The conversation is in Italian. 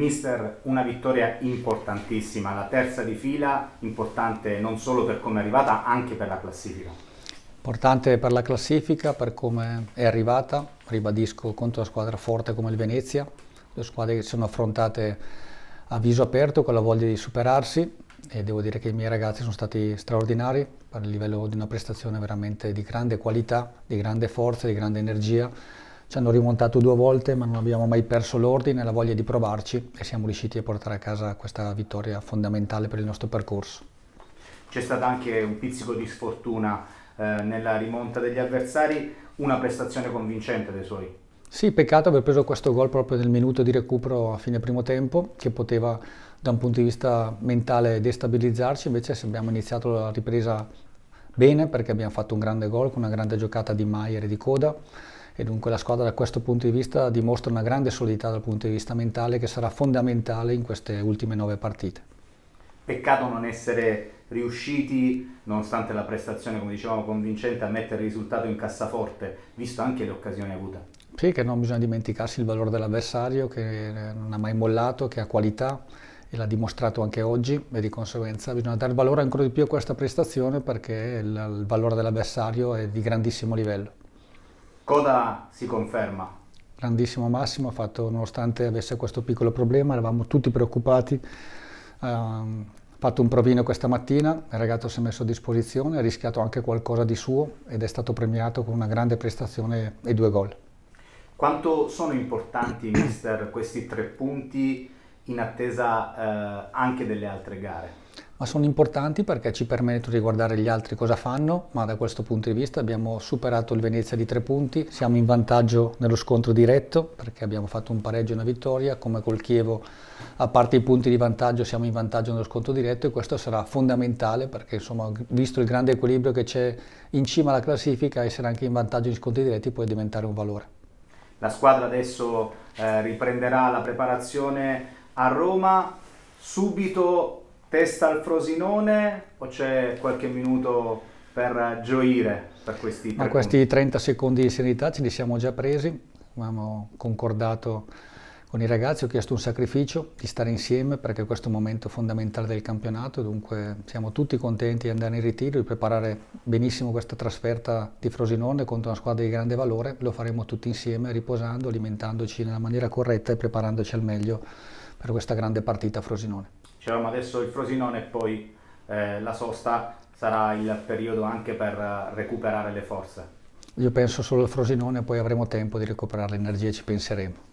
Mister, una vittoria importantissima, la terza di fila, importante non solo per come è arrivata, anche per la classifica. Importante per la classifica, per come è arrivata, ribadisco contro una squadra forte come il Venezia, due squadre che si sono affrontate a viso aperto con la voglia di superarsi e devo dire che i miei ragazzi sono stati straordinari per il livello di una prestazione veramente di grande qualità, di grande forza, di grande energia ci hanno rimontato due volte ma non abbiamo mai perso l'ordine e la voglia di provarci e siamo riusciti a portare a casa questa vittoria fondamentale per il nostro percorso. C'è stato anche un pizzico di sfortuna eh, nella rimonta degli avversari, una prestazione convincente dei suoi. Sì, peccato aver preso questo gol proprio nel minuto di recupero a fine primo tempo che poteva da un punto di vista mentale destabilizzarci, invece abbiamo iniziato la ripresa bene perché abbiamo fatto un grande gol con una grande giocata di Maier e di Coda e dunque la squadra da questo punto di vista dimostra una grande solidità dal punto di vista mentale che sarà fondamentale in queste ultime nove partite. Peccato non essere riusciti, nonostante la prestazione, come dicevamo, convincente, a mettere il risultato in cassaforte, visto anche le occasioni avute. Sì, che non bisogna dimenticarsi il valore dell'avversario, che non ha mai mollato, che ha qualità e l'ha dimostrato anche oggi e di conseguenza bisogna dare valore ancora di più a questa prestazione perché il, il valore dell'avversario è di grandissimo livello. Coda si conferma. Grandissimo Massimo, ha fatto, nonostante avesse questo piccolo problema, eravamo tutti preoccupati, ehm, ha uh, fatto un provino questa mattina, il ragazzo si è messo a disposizione, ha rischiato anche qualcosa di suo ed è stato premiato con una grande prestazione e due gol. Quanto sono importanti, mister, questi tre punti in attesa eh, anche delle altre gare? ma sono importanti perché ci permettono di guardare gli altri cosa fanno, ma da questo punto di vista abbiamo superato il Venezia di tre punti, siamo in vantaggio nello scontro diretto perché abbiamo fatto un pareggio e una vittoria, come col Chievo a parte i punti di vantaggio siamo in vantaggio nello scontro diretto e questo sarà fondamentale perché insomma, visto il grande equilibrio che c'è in cima alla classifica essere anche in vantaggio in scontri diretti può diventare un valore. La squadra adesso eh, riprenderà la preparazione a Roma, subito testa al Frosinone o c'è qualche minuto per gioire per questi Ma questi 30 secondi di serenità ce li siamo già presi, abbiamo concordato con i ragazzi, ho chiesto un sacrificio di stare insieme perché questo è un momento fondamentale del campionato, dunque siamo tutti contenti di andare in ritiro, di preparare benissimo questa trasferta di Frosinone contro una squadra di grande valore, lo faremo tutti insieme riposando, alimentandoci nella maniera corretta e preparandoci al meglio per questa grande partita a Frosinone dicevamo adesso il Frosinone e poi eh, la sosta sarà il periodo anche per eh, recuperare le forze. Io penso solo al Frosinone, poi avremo tempo di recuperare l'energia e ci penseremo.